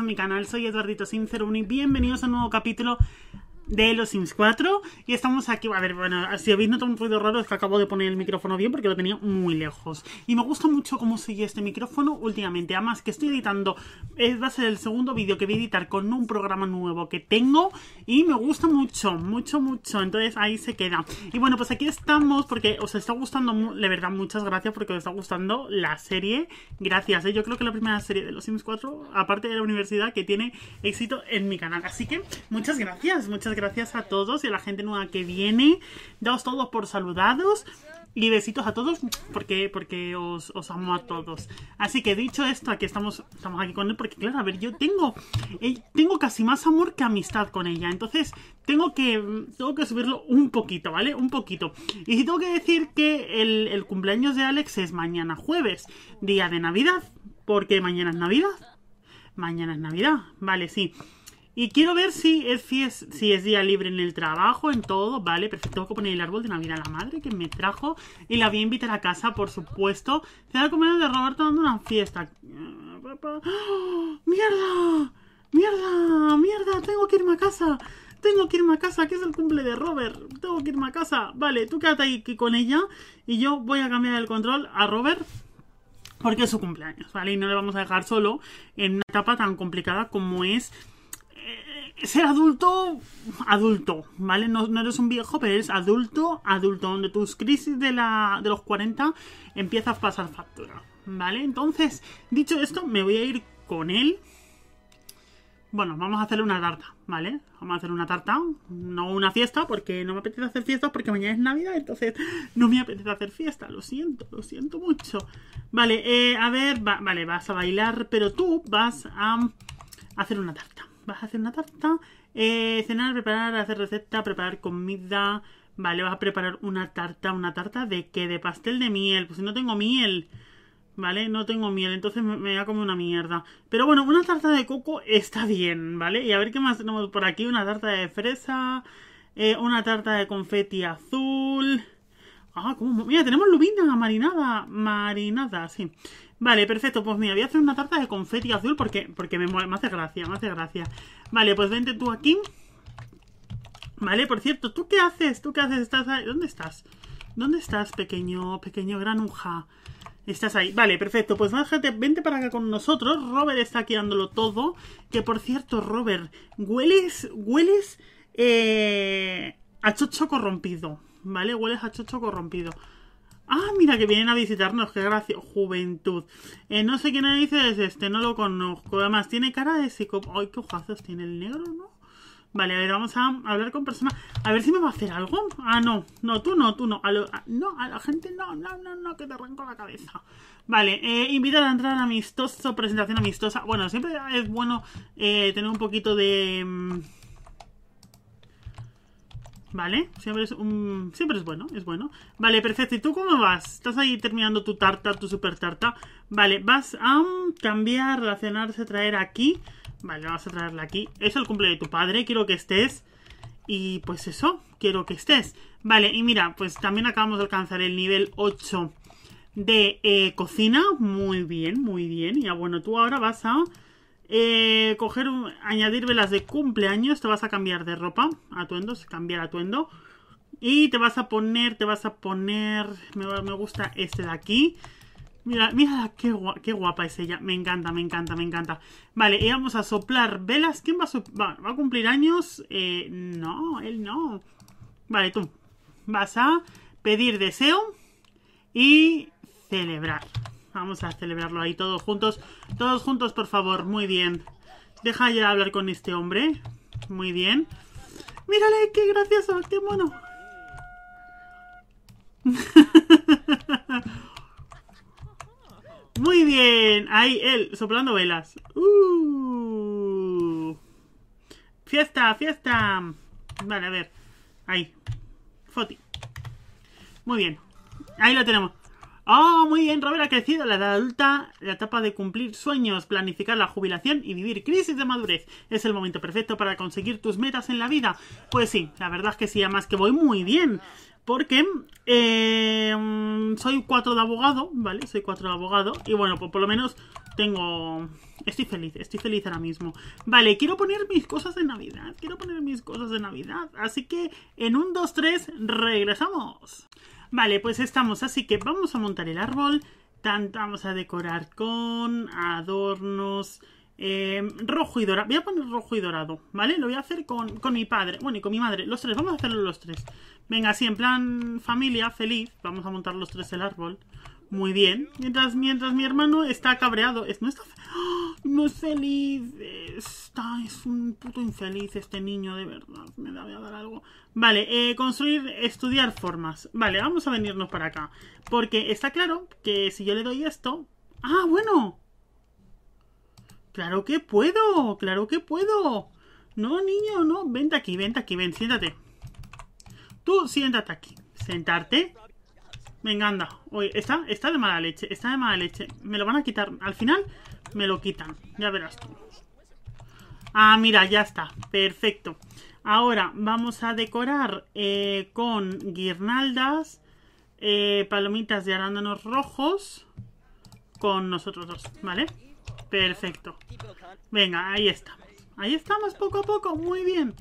a mi canal, soy Eduardito Sincero y bienvenidos a un nuevo capítulo de los Sims 4 y estamos aquí, a ver, bueno, si habéis notado un ruido raro es que acabo de poner el micrófono bien porque lo tenía muy lejos y me gusta mucho cómo sigue este micrófono últimamente, además que estoy editando, eh, va a ser el segundo vídeo que voy a editar con un programa nuevo que tengo y me gusta mucho, mucho, mucho, entonces ahí se queda y bueno, pues aquí estamos porque os está gustando, de verdad, muchas gracias porque os está gustando la serie, gracias, ¿eh? yo creo que la primera serie de los Sims 4, aparte de la universidad, que tiene éxito en mi canal, así que muchas gracias, muchas gracias a todos y a la gente nueva que viene. Daos todos por saludados. Y besitos a todos, porque, porque os, amo a todos. Así que dicho esto, aquí estamos, estamos aquí con él, porque claro, a ver, yo tengo, eh, tengo casi más amor que amistad con ella. Entonces, tengo que, tengo que subirlo un poquito, ¿vale? Un poquito. Y tengo que decir que el, el cumpleaños de Alex es mañana jueves, día de Navidad, porque mañana es Navidad. Mañana es Navidad, vale, sí. Y quiero ver si es, si es, si es día libre en el trabajo, en todo. Vale, perfecto. Tengo que poner el árbol de Navidad a la madre que me trajo. Y la voy a invitar a casa, por supuesto. se el comer de Robert dando una fiesta. ¡Ah, ¡Mierda! ¡Mierda! ¡Mierda! Tengo que irme a casa. Tengo que irme a casa, que es el cumple de Robert. Tengo que irme a casa. Vale, tú quédate ahí con ella. Y yo voy a cambiar el control a Robert porque es su cumpleaños, ¿vale? Y no le vamos a dejar solo en una etapa tan complicada como es ser adulto, adulto, ¿vale? No, eres un viejo, pero eres adulto, adulto, donde tus crisis de, la, de los 40 empiezas a pasar factura, ¿vale? Entonces, dicho esto, me voy a ir con él. Bueno, vamos a hacerle una tarta, ¿vale? Vamos a hacer una tarta, no una fiesta, porque no me apetece hacer fiestas porque mañana es Navidad, entonces no me apetece hacer fiesta, lo siento, lo siento mucho. Vale, eh, a ver, vale, vas a bailar, pero tú vas a hacer una tarta vas a hacer una tarta, eh, cenar, preparar, hacer receta, preparar comida, vale, vas a preparar una tarta, una tarta de qué, de pastel de miel, pues si no tengo miel, ¿vale? No tengo miel, entonces me, da como una mierda. Pero bueno, una tarta de coco está bien, ¿vale? Y a ver qué más tenemos por aquí, una tarta de fresa, eh, una tarta de confeti azul... Ah, como... Mira, tenemos lubina marinada. Marinada, sí. Vale, perfecto. Pues mira, voy a hacer una tarta de confeti azul porque, porque me, me hace gracia, me hace gracia. Vale, pues vente tú aquí. Vale, por cierto, ¿tú qué haces? ¿Tú qué haces? ¿Estás ahí? ¿Dónde estás? ¿Dónde estás, pequeño, pequeño granuja? Estás ahí. Vale, perfecto. Pues vente para acá con nosotros. Robert está quedándolo todo. Que por cierto, Robert, hueles, hueles eh, a chocho corrompido. ¿Vale? Hueles a chocho corrompido. Ah, mira, que vienen a visitarnos, qué gracia. Juventud. Eh, no sé quién dice es este, no lo conozco. Además, tiene cara de psico... Ay, qué ojazos tiene el negro, ¿no? Vale, a ver, vamos a hablar con personas. A ver si me va a hacer algo. Ah, no. No, tú no, tú no. no, a la gente no, no, no, no, que te arranco la cabeza. Vale, eh, invitar a entrar amistoso, presentación amistosa. Bueno, siempre es bueno eh, tener un poquito de... Mm, Vale, siempre es, siempre es bueno, es bueno. Vale, perfecto. ¿Y tú cómo vas? Estás ahí terminando tu tarta, tu super tarta. Vale, vas a cambiar, relacionarse, traer aquí. Vale, vas a traerla aquí. Es el cumple de tu padre, quiero que estés. Y pues eso, quiero que estés. Vale, y mira, pues también acabamos de alcanzar el nivel 8 de eh, cocina. Muy bien, muy bien. Ya ah, bueno, tú ahora vas a eh, coger, añadir velas de cumpleaños, te vas a cambiar de ropa, atuendos, cambiar atuendo. Y te vas a poner, te vas a poner, me, gusta este de aquí. Mira, mira qué, guapa, es ella. Me encanta, me encanta, me encanta. Vale, y vamos a soplar velas. ¿Quién va a, a cumplir años? Eh, no, él no. Vale, tú. Vas a pedir deseo y celebrar. Vamos a celebrarlo ahí todos juntos. Todos juntos, por favor. Muy bien. Deja ya hablar con este hombre. Muy bien. Mírale, qué gracioso, qué mono. Muy bien. Ahí él, soplando velas. Uh. Fiesta, fiesta. Vale, a ver. Ahí. Foti. Muy bien. Ahí lo tenemos. ¡Oh, muy bien, Robert! Ha crecido la edad adulta, la etapa de cumplir sueños, planificar la jubilación y vivir crisis de madurez. Es el momento perfecto para conseguir tus metas en la vida. Pues sí, la verdad es que sí, además que voy muy bien. Porque eh, soy cuatro de abogado, ¿vale? Soy cuatro de abogado. Y bueno, pues por lo menos tengo... Estoy feliz, estoy feliz ahora mismo. Vale, quiero poner mis cosas de Navidad. Quiero poner mis cosas de Navidad. Así que en un, dos, tres, regresamos. Vale, pues estamos, así que vamos a montar el árbol. Tanto vamos a decorar con adornos em, rojo y dorado. Voy a poner rojo y dorado, ¿vale? Lo voy a hacer con, mi padre, bueno, y con mi madre. Los tres, vamos a hacerlo los tres. Venga, así en plan familia, feliz. Vamos a montar los tres el árbol. Muy bien. Mientras, mientras mi hermano está cabreado. Es, no ¡Oh! No es feliz. Está, es un puto infeliz este niño, de verdad. Me da, voy a dar algo. Vale, eh, construir, estudiar formas. Vale, vamos a venirnos para acá. Porque está claro que si yo le doy esto... ¡Ah, bueno! ¡Claro que puedo! ¡Claro que puedo! No, niño, no. Vente aquí, vente aquí, ven, siéntate. Tú siéntate aquí. Sentarte. Venga, anda. está, está de mala leche, está de mala leche. Me lo van a quitar. Al final me lo quitan. Ya verás tú. Ah, mira, ya está. Perfecto. Ahora vamos a decorar eh, con guirnaldas, eh, palomitas de arándanos rojos con nosotros dos, ¿vale? Perfecto. Venga, ahí estamos. Ahí estamos poco a poco. Muy bien.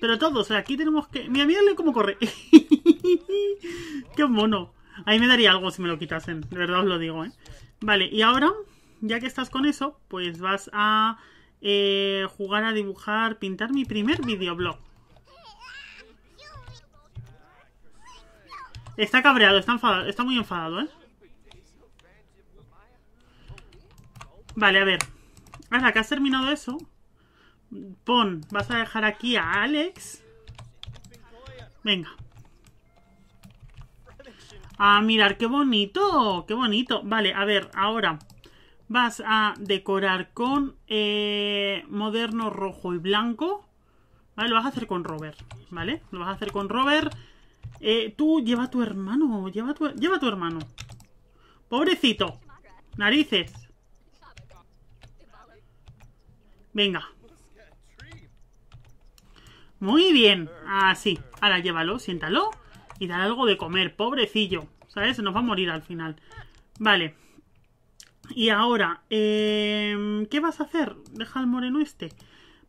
Pero todos, o sea, aquí tenemos que... Mira, mírale cómo corre. ¡Qué mono! Ahí me daría algo si me lo quitasen, de verdad os lo digo, ¿eh? Vale, y ahora, ya que estás con eso, pues vas a eh, jugar a dibujar, pintar mi primer videoblog. Está cabreado, está enfadado, está muy enfadado, ¿eh? Vale, a ver. Ahora que has terminado eso, Pon, vas a dejar aquí a Alex. Venga. Ah, mirar, qué bonito, qué bonito. Vale, a ver, ahora vas a decorar con eh, moderno rojo y blanco. Vale, lo vas a hacer con Robert, ¿vale? Lo vas a hacer con Robert. Eh, tú lleva a tu hermano, lleva lleva a tu hermano. Pobrecito. Narices. Venga. Muy bien. Así. Ahora llévalo, siéntalo y dale algo de comer. Pobrecillo. ¿Sabes? Se nos va a morir al final. Vale. Y ahora, em, ¿qué vas a hacer? Deja al moreno este.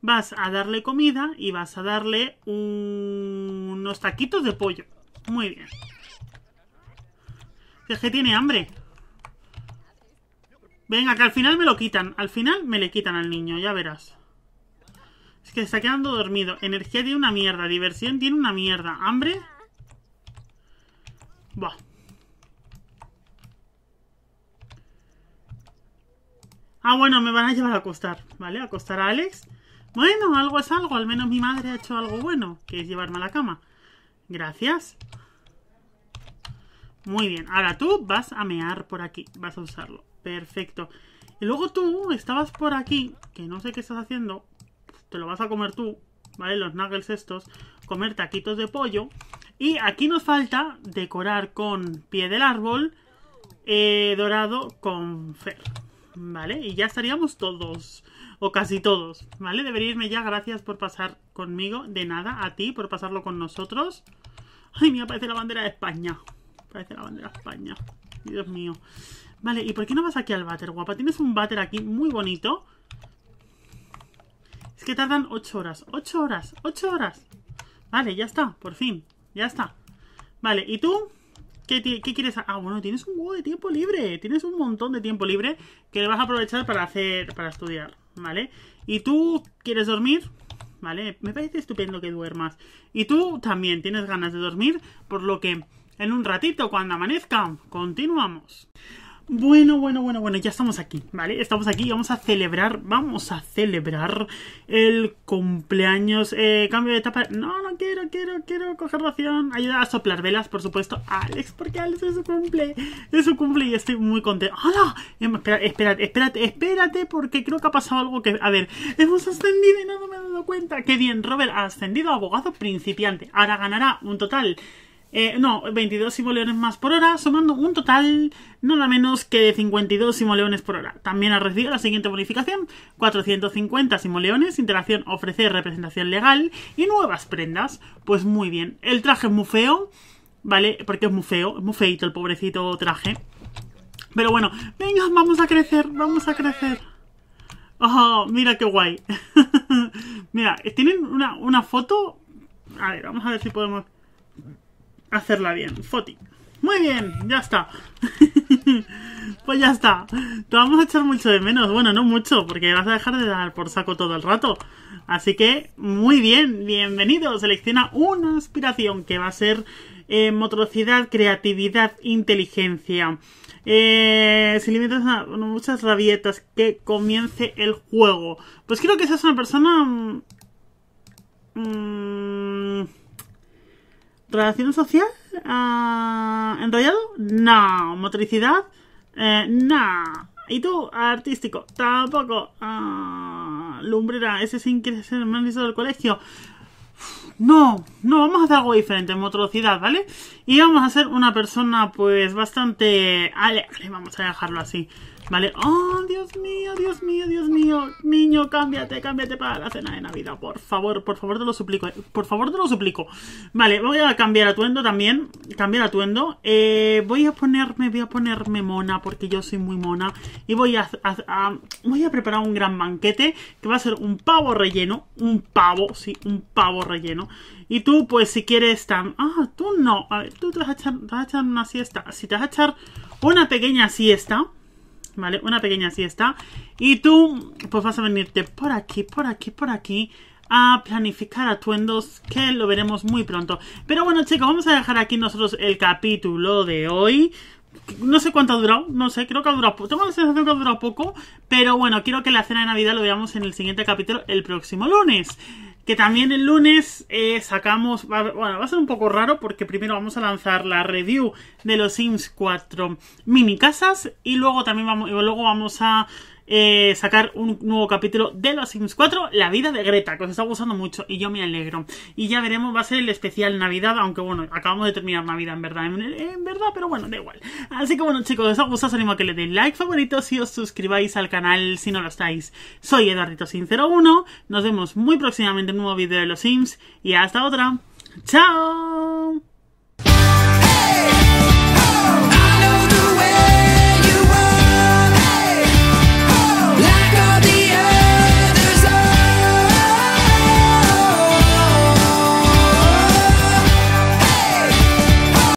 Vas a darle comida y vas a darle unos taquitos de pollo. Muy bien. Es que tiene hambre. Venga, que al final me lo quitan. Al final me le quitan al niño, ya verás. Es que está quedando dormido. Energía tiene una mierda. Diversión tiene una mierda. ¿Hambre? Buah. Ah, bueno, me van a llevar a acostar, ¿vale? A acostar a Alex. Bueno, algo es algo. Al menos mi madre ha hecho algo bueno, que es llevarme a la cama. Gracias. Muy bien. Ahora tú vas a mear por aquí. Vas a usarlo. Perfecto. Y luego tú estabas por aquí, que no sé qué estás haciendo, te lo vas a comer tú, ¿vale? Los nuggets estos, comer taquitos de pollo. Y aquí nos falta decorar con pie del árbol eh, dorado con fer, ¿vale? Y ya estaríamos todos, o casi todos, ¿vale? Debería irme ya, gracias por pasar conmigo, de nada, a ti por pasarlo con nosotros. Ay, mira, parece la bandera de España. Parece la bandera de España. Dios mío. Vale, ¿y por qué no vas aquí al váter, guapa? Tienes un váter aquí muy bonito. Es que tardan 8 horas. 8 horas. 8 horas. Vale, ya está. Por fin. Ya está. Vale, ¿y tú? ¿Qué, ¿Qué, quieres? Ah, bueno, tienes un huevo de tiempo libre. Tienes un montón de tiempo libre que le vas a aprovechar para hacer, para estudiar, ¿vale? ¿Y tú quieres dormir? ¿Vale? Me parece estupendo que duermas. Y tú también tienes ganas de dormir, por lo que en un ratito, cuando amanezca, continuamos. Bueno, bueno, bueno, bueno, ya estamos aquí, ¿vale? Estamos aquí, vamos a celebrar, vamos a celebrar el cumpleaños, eh, cambio de etapa, no, no quiero, quiero, quiero coger ración, ayuda a soplar velas, por supuesto, Alex, porque Alex es su cumple, es su cumple y estoy muy contento, ¡hola! Em, espera, espérate, espérate, espérate, porque creo que ha pasado algo que, a ver, hemos ascendido y no me he dado cuenta, qué bien, Robert ha ascendido a abogado principiante, ahora ganará un total eh, no, 22 simoleones más por hora, sumando un total nada menos que de 52 simoleones por hora. También ha recibido la siguiente bonificación, 450 simoleones, interacción ofrecer representación legal y nuevas prendas. Pues muy bien, el traje es muy feo, ¿vale? Porque es muy feo, es muy feito el pobrecito traje. Pero bueno, venga, vamos a crecer, vamos a crecer. Oh, mira qué guay. mira, tienen una, una foto. A ver, vamos a ver si podemos hacerla bien. Foti. Muy bien, ya está. pues ya está. Te vamos a echar mucho de menos. Bueno, no mucho, porque vas a dejar de dar por saco todo el rato. Así que, muy bien, bienvenido. Selecciona una aspiración que va a ser eh, motricidad, creatividad, inteligencia. Eh, se limitas a muchas rabietas que comience el juego. Pues creo que seas es una persona... Mmm, ¿Relación social? Ah, ¿Enrollado? No. ¿Motricidad? Eh, no. ¿Y tú? ¿Artístico? Tampoco. Ah, ¿Lumbrera? ¿Ese sin querer ser el más del colegio? No, no, vamos a hacer algo diferente, motricidad, ¿vale? Y vamos a ser una persona, pues, bastante vale, vamos a dejarlo así. Vale, oh, Dios mío, Dios mío, Dios mío. Niño, cámbiate, cámbiate para la cena de Navidad. Por favor, por favor, te lo suplico. Eh. Por favor, te lo suplico. Vale, voy a cambiar atuendo también. Cambiar atuendo. Eh, voy a ponerme, voy a ponerme mona porque yo soy muy mona. Y voy a, voy a preparar un gran banquete que va a ser un pavo relleno. Un pavo, sí, un pavo relleno. Y tú, pues, si quieres tan... Ah, tú no. A ver, tú te vas a echar, te vas a echar una siesta. Si te vas a echar una pequeña siesta ¿vale? Una pequeña siesta. Y tú, pues vas a venirte por aquí, por aquí, por aquí a planificar atuendos que lo veremos muy pronto. Pero bueno chicos, vamos a dejar aquí nosotros el capítulo de hoy. No sé cuánto ha durado, no sé, creo que ha durado poco. Tengo la sensación que ha durado poco, pero bueno, quiero que la cena de Navidad lo veamos en el siguiente capítulo el próximo lunes. Que también el lunes eh, sacamos, bueno, va a ser un poco raro porque primero vamos a lanzar la review de los Sims 4 mini casas y luego también vamos, y luego vamos a eh, sacar un nuevo capítulo de Los Sims 4, La vida de Greta, que os está gustando mucho y yo me alegro. Y ya veremos, va a ser el especial Navidad, aunque bueno, acabamos de terminar Navidad en verdad, en, verdad, pero bueno, da igual. Así que bueno chicos, os ha gustado, os animo a que le deis like, favorito si os suscribáis al canal si no lo estáis. Soy Eduardito sincero 01, nos vemos muy próximamente en un nuevo vídeo de Los Sims y hasta otra. ¡Chao!